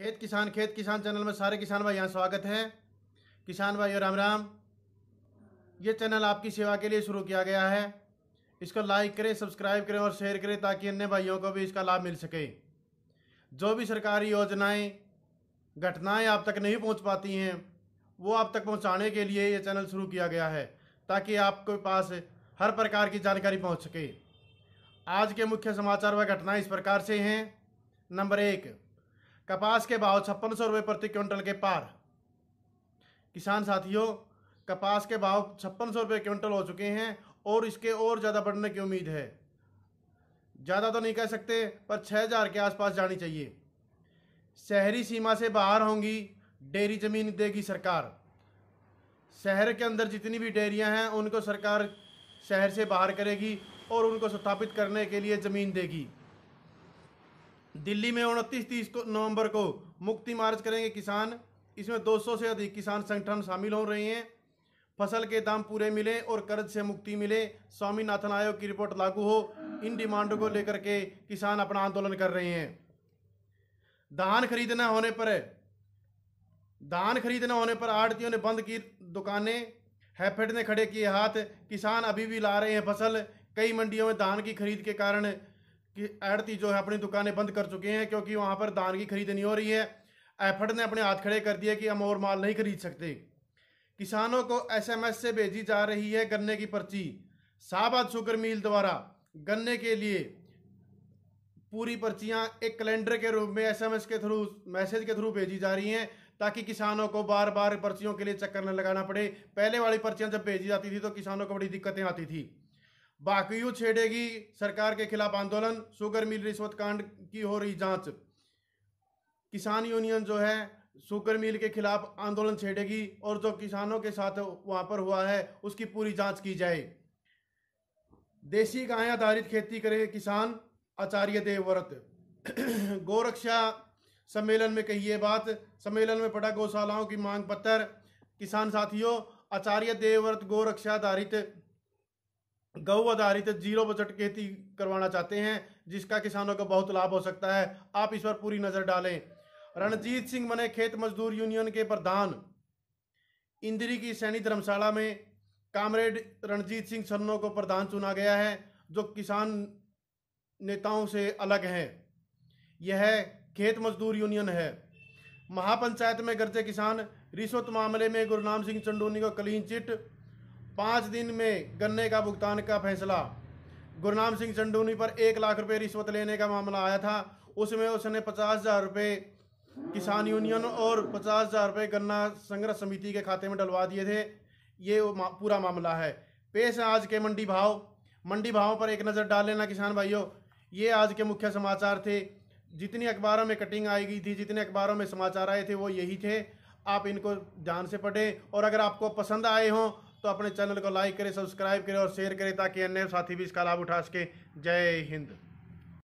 खेत किसान खेत किसान चैनल में सारे किसान भाई यहाँ स्वागत है किसान भाई राम राम ये चैनल आपकी सेवा के लिए शुरू किया गया है इसको लाइक करें सब्सक्राइब करें और शेयर करें ताकि अन्य भाइयों को भी इसका लाभ मिल सके जो भी सरकारी योजनाएं घटनाएं आप तक नहीं पहुंच पाती हैं वो आप तक पहुंचाने के लिए ये चैनल शुरू किया गया है ताकि आपके पास हर प्रकार की जानकारी पहुँच सके आज के मुख्य समाचार व घटनाएँ इस प्रकार से हैं नंबर एक कपास के भाव छप्पन सौ रुपये प्रति क्विंटल के पार किसान साथियों कपास के भाव छप्पन सौ रुपये क्विंटल हो चुके हैं और इसके और ज़्यादा बढ़ने की उम्मीद है ज़्यादा तो नहीं कह सकते पर छः हज़ार के आसपास जानी चाहिए शहरी सीमा से बाहर होंगी डेयरी ज़मीन देगी सरकार शहर के अंदर जितनी भी डेयरियाँ हैं उनको सरकार शहर से बाहर करेगी और उनको स्थापित करने के लिए ज़मीन देगी दिल्ली में उनतीस तीस को नवंबर को मुक्ति मार्च करेंगे किसान इसमें 200 से अधिक किसान संगठन शामिल हो रहे हैं फसल के दाम पूरे मिले और कर्ज से मुक्ति मिले स्वामीनाथन आयोग की रिपोर्ट लागू हो इन डिमांडों को लेकर के किसान अपना आंदोलन कर रहे हैं धान खरीदना होने पर धान खरीदना होने पर आड़तियों ने बंद की दुकानें हैफेड ने खड़े किए हाथ किसान अभी भी ला रहे हैं फसल कई मंडियों में धान की खरीद के कारण कि आड़ती जो है अपनी दुकानें बंद कर चुके हैं क्योंकि वहाँ पर धान की खरीद नहीं हो रही है एफर्ट ने अपने हाथ खड़े कर दिए कि हम और माल नहीं खरीद सकते किसानों को एसएमएस से भेजी जा रही है गन्ने की पर्ची शाहबाद शुगर मिल द्वारा गन्ने के लिए पूरी पर्चियां एक कैलेंडर के रूप में एसएमएस के थ्रू मैसेज के थ्रू भेजी जा रही हैं ताकि किसानों को बार बार पर्चियों के लिए चक्कर न लगाना पड़े पहले वाली पर्चियां जब भेजी जाती थी तो किसानों को बड़ी दिक्कतें आती थी बाकियों छेड़ेगी सरकार के खिलाफ आंदोलन शुगर मिल रिश्वत कांड की हो रही जांच किसान यूनियन जो है शुगर मिल के खिलाफ आंदोलन छेड़ेगी और जो किसानों के साथ वहां पर हुआ है उसकी पूरी जांच की जाए देसी गाय आधारित खेती करे किसान आचार्य देवव्रत गोरक्षा सम्मेलन में कही ये बात सम्मेलन में पड़ा गौशालाओं की मांग पत्र किसान साथियों आचार्य देवव्रत गोरक्षा आधारित गौ आधारित जीरो बजट खेती करवाना चाहते हैं जिसका किसानों को बहुत लाभ हो सकता है आप इस पर पूरी नजर डालें रणजीत सिंह बने खेत मजदूर यूनियन के प्रधान इंद्री की सैनी धर्मशाला में कामरेड रणजीत सिंह सन्नो को प्रधान चुना गया है जो किसान नेताओं से अलग हैं यह खेत मजदूर यूनियन है महापंचायत में गर्जे किसान रिश्वत मामले में गुरुनाम सिंह चंडूनी को क्लीन चिट पाँच दिन में गन्ने का भुगतान का फैसला गुरनाम सिंह चंडूनी पर एक लाख रुपए रिश्वत लेने का मामला आया था उसमें उसने पचास हजार रुपये किसान यूनियन और पचास हजार रुपये गन्ना संग्रह समिति के खाते में डलवा दिए थे ये मा, पूरा मामला है पेश है आज के मंडी भाव मंडी भावों पर एक नज़र डाल लेना किसान भाइयों ये आज के मुख्य समाचार थे जितनी अखबारों में कटिंग आई गई थी जितने अखबारों में समाचार आए थे वो यही थे आप इनको ध्यान से पढ़ें और अगर आपको पसंद आए हों तो अपने चैनल को लाइक करें सब्सक्राइब करें और शेयर करें ताकि अन्य साथी भी इसका लाभ उठा सकें जय हिंद